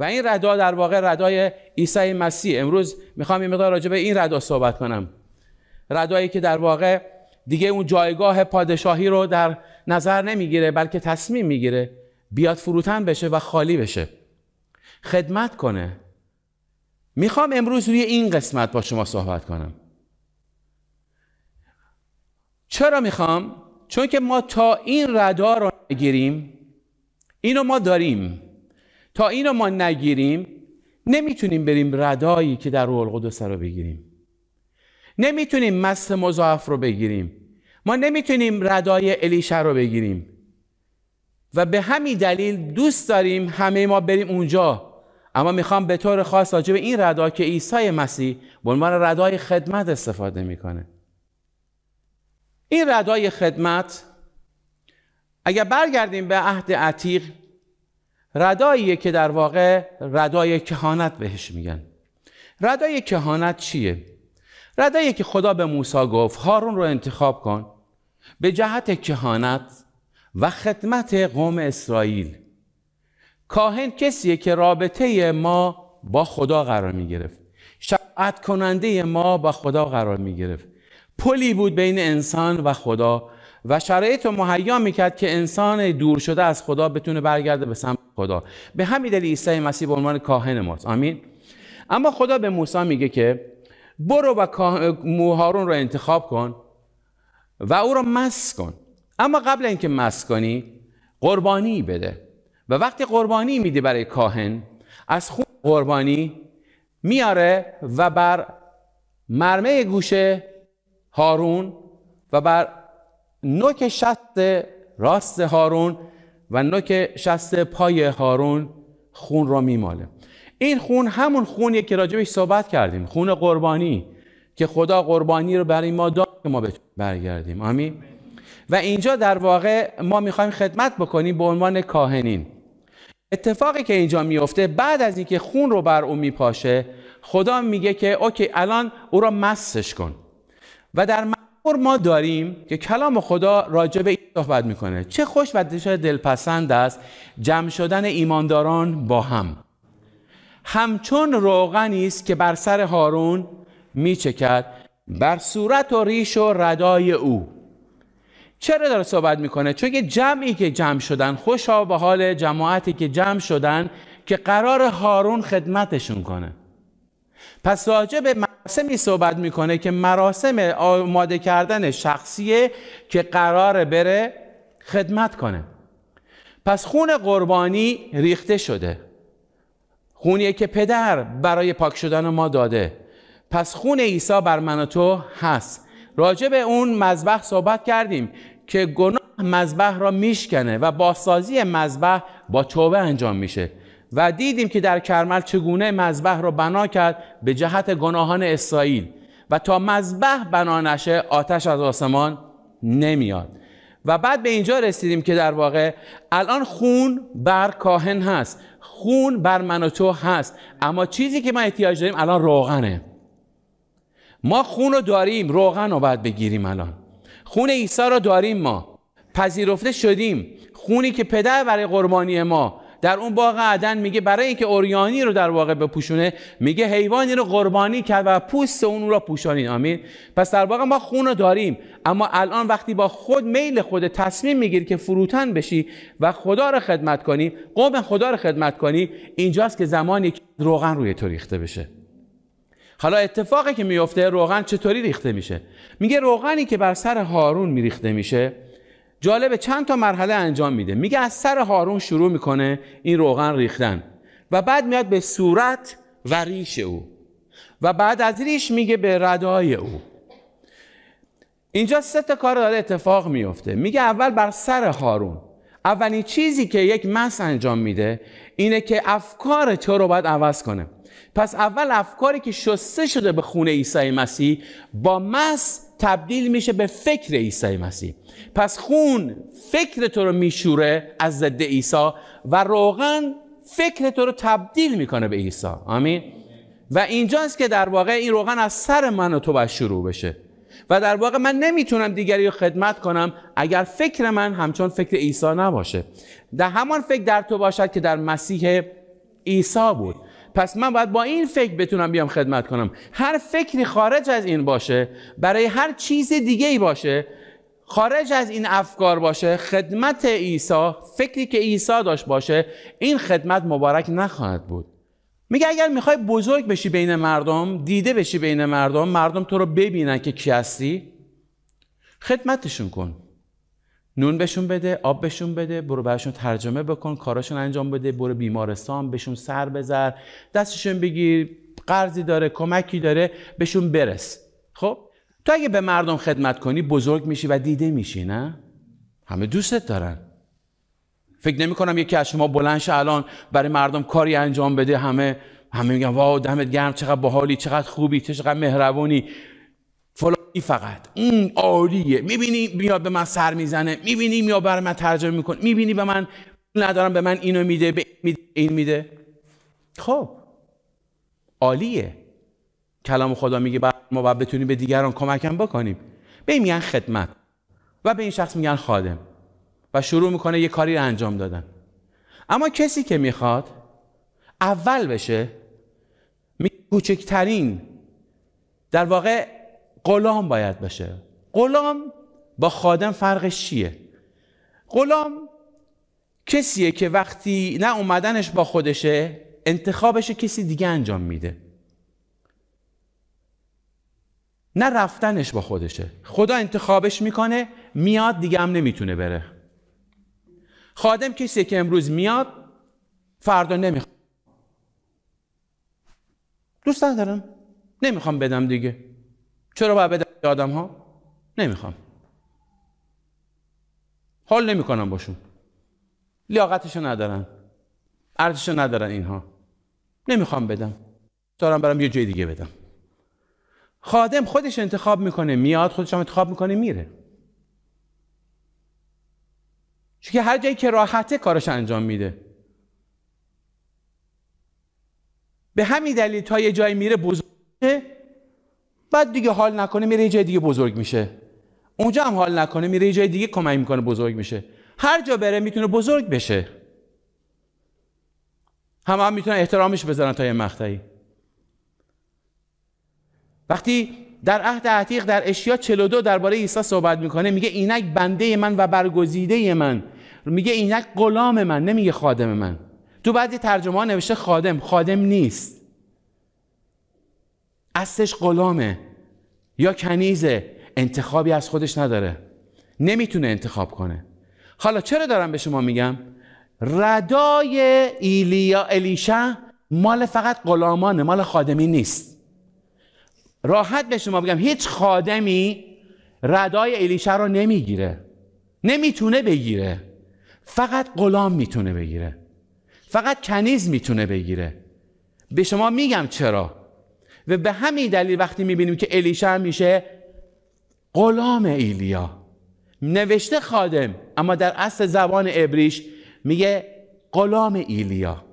و این ردا در واقع ردای عیسی مسیح امروز میخوام یه مقدار راجع به این ردا صحبت کنم ردایی که در واقع دیگه اون جایگاه پادشاهی رو در نظر نمیگیره بلکه تصمیم میگیره بیاد فروتن بشه و خالی بشه خدمت کنه میخوام امروز روی این قسمت با شما صحبت کنم چرا میخوام؟ چون که ما تا این ردا رو نگیریم اینو ما داریم تا اینو ما نگیریم نمیتونیم بریم ردایی که در روح القدس رو بگیریم نمیتونیم مست مضاعف رو بگیریم ما نمیتونیم ردای الیشه رو بگیریم و به همین دلیل دوست داریم همه ما بریم اونجا اما میخوام به طور خاص راجع این ردا که عیسی مسیح به عنوان ردای خدمت استفاده میکنه این ردای خدمت اگر برگردیم به عهد عتیق رداییه که در واقع ردای کهانت بهش میگن ردای کهانت چیه؟ ردایی که خدا به موسی گفت هارون رو انتخاب کن به جهت کهانت و خدمت قوم اسرائیل کاهن کسیه که رابطه ما با خدا قرار می گرفت کننده ما با خدا قرار می گرفت پلی بود بین انسان و خدا و شرایط رو مهیا میکرد که انسان دور شده از خدا بتونه برگرده به سمت خدا به همین دلیل عیسی مسیح به عنوان کاهن ماست آمین اما خدا به موسی میگه که برو و موهارون رو انتخاب کن و او رو مس کن اما قبل اینکه مس کنی قربانی بده و وقتی قربانی میده برای کاهن از خون قربانی میاره و بر مرمه گوشه هارون و بر نوک شست راست هارون و نوک شست پای هارون خون را میماله این خون همون خونیه که راجبش صحبت کردیم خون قربانی که خدا قربانی رو برای ما داد که ما برگردیم آمین و اینجا در واقع ما میخوایم خدمت بکنیم به عنوان کاهنین اتفاقی که اینجا میفته بعد از اینکه خون رو بر او میپاشه خدا میگه که اوکی الان او را مسش کن و در ما داریم که کلام خدا راجع این صحبت میکنه چه خوش و چه دلپسند است جمع شدن ایمانداران با هم همچون روغنی است که بر سر هارون میچکد بر صورت و ریش و ردای او چرا داره صحبت میکنه چون که جمعی که جمع شدن خوشا به حال جماعتی که جمع شدن که قرار هارون خدمتشون کنه پس راجع مراسمی صحبت میکنه که مراسم آماده کردن شخصیه که قرار بره خدمت کنه پس خون قربانی ریخته شده خونیه که پدر برای پاک شدن ما داده پس خون عیسی بر من و تو هست راجع به اون مذبح صحبت کردیم که گناه مذبح را میشکنه و باسازی مذبح با توبه انجام میشه و دیدیم که در کرمل چگونه مذبح را بنا کرد به جهت گناهان اسرائیل و تا مذبح بنا نشه آتش از آسمان نمیاد و بعد به اینجا رسیدیم که در واقع الان خون بر کاهن هست خون بر من و تو هست اما چیزی که ما احتیاج داریم الان روغنه ما خون رو داریم روغن رو باید بگیریم الان خون عیسی رو داریم ما پذیرفته شدیم خونی که پدر برای قربانی ما در اون باغ عدن میگه برای اینکه اوریانی رو در واقع بپوشونه میگه حیوانی رو قربانی کرد و پوست اون رو پوشانید آمین پس در واقع ما خون رو داریم اما الان وقتی با خود میل خود تصمیم میگیری که فروتن بشی و خدا رو خدمت کنی قوم خدا رو خدمت کنی اینجاست که زمانی که روغن روی تو ریخته بشه حالا اتفاقی که میفته روغن چطوری ریخته میشه میگه روغنی که بر سر هارون میریخته میشه جالبه چند تا مرحله انجام میده میگه از سر هارون شروع میکنه این روغن ریختن و بعد میاد به صورت و ریش او و بعد از ریش میگه به ردای او اینجا سه تا کار داره اتفاق میفته میگه اول بر سر هارون اولین چیزی که یک مس انجام میده اینه که افکار تو رو باید عوض کنه پس اول افکاری که شسته شده به خون عیسی مسیح با مس تبدیل میشه به فکر عیسی مسیح پس خون فکر تو رو میشوره از ضد عیسی و روغن فکر تو رو تبدیل میکنه به عیسی آمین و اینجاست که در واقع این روغن از سر من و تو باید شروع بشه و در واقع من نمیتونم دیگری رو خدمت کنم اگر فکر من همچون فکر عیسی نباشه در همان فکر در تو باشد که در مسیح عیسی بود پس من باید با این فکر بتونم بیام خدمت کنم هر فکری خارج از این باشه برای هر چیز دیگه ای باشه خارج از این افکار باشه خدمت عیسی فکری که عیسی داشت باشه این خدمت مبارک نخواهد بود میگه اگر میخوای بزرگ بشی بین مردم دیده بشی بین مردم مردم تو رو ببینن که کی هستی خدمتشون کن نون بهشون بده آب بهشون بده برو براشون ترجمه بکن کاراشون انجام بده برو بیمارستان بهشون سر بزر دستشون بگیر قرضی داره کمکی داره بهشون برس خب تو اگه به مردم خدمت کنی بزرگ میشی و دیده میشی نه همه دوستت دارن فکر نمی کنم یکی از شما بلند الان برای مردم کاری انجام بده همه همه میگن واو دمت گرم چقدر باحالی چقدر خوبی چقدر مهربونی این فقط اون عالیه میبینی میاد به من سر میزنه میبینی میاد بر من ترجمه میکنه میبینی به من ندارم به من اینو میده به این میده خب عالیه کلام خدا میگه ما باید بتونیم به دیگران کمکم بکنیم به این میگن خدمت و به این شخص میگن خادم و شروع میکنه یه کاری رو انجام دادن اما کسی که میخواد اول بشه کوچکترین در واقع غلام باید باشه غلام با خادم فرقش چیه غلام کسیه که وقتی نه اومدنش با خودشه انتخابش کسی دیگه انجام میده نه رفتنش با خودشه خدا انتخابش میکنه میاد دیگه هم نمیتونه بره خادم کسی که امروز میاد فردا نمیخواد دوست ندارم نمیخوام بدم دیگه چرا باید بدم به آدم ها؟ نمیخوام حال نمیکنم باشون لیاقتشو ندارن ارزشو ندارن اینها نمیخوام بدم دارم برم یه جای دیگه بدم خادم خودش انتخاب میکنه میاد خودش هم انتخاب میکنه میره چون که هر جایی که راحته کارش انجام میده به همین دلیل تا یه جایی میره بزرگه بعد دیگه حال نکنه میره یه جای دیگه بزرگ میشه اونجا هم حال نکنه میره یه جای دیگه کمک میکنه بزرگ میشه هر جا بره میتونه بزرگ بشه همه هم میتونن احترامش بذارن تا یه مقطعی وقتی در عهد عتیق در اشیا 42 درباره عیسی صحبت میکنه میگه اینک بنده من و برگزیده من میگه اینک غلام من نمیگه خادم من تو بعضی ترجمه ها نوشته خادم خادم نیست اصلش غلامه یا کنیزه انتخابی از خودش نداره نمیتونه انتخاب کنه حالا چرا دارم به شما میگم ردای ایلیا الیشا مال فقط غلامانه مال خادمی نیست راحت به شما بگم هیچ خادمی ردای الیشا رو نمیگیره نمیتونه بگیره فقط غلام میتونه بگیره فقط کنیز میتونه بگیره به شما میگم چرا و به همین دلیل وقتی میبینیم که الیشا میشه غلام ایلیا نوشته خادم اما در اصل زبان عبریش میگه غلام ایلیا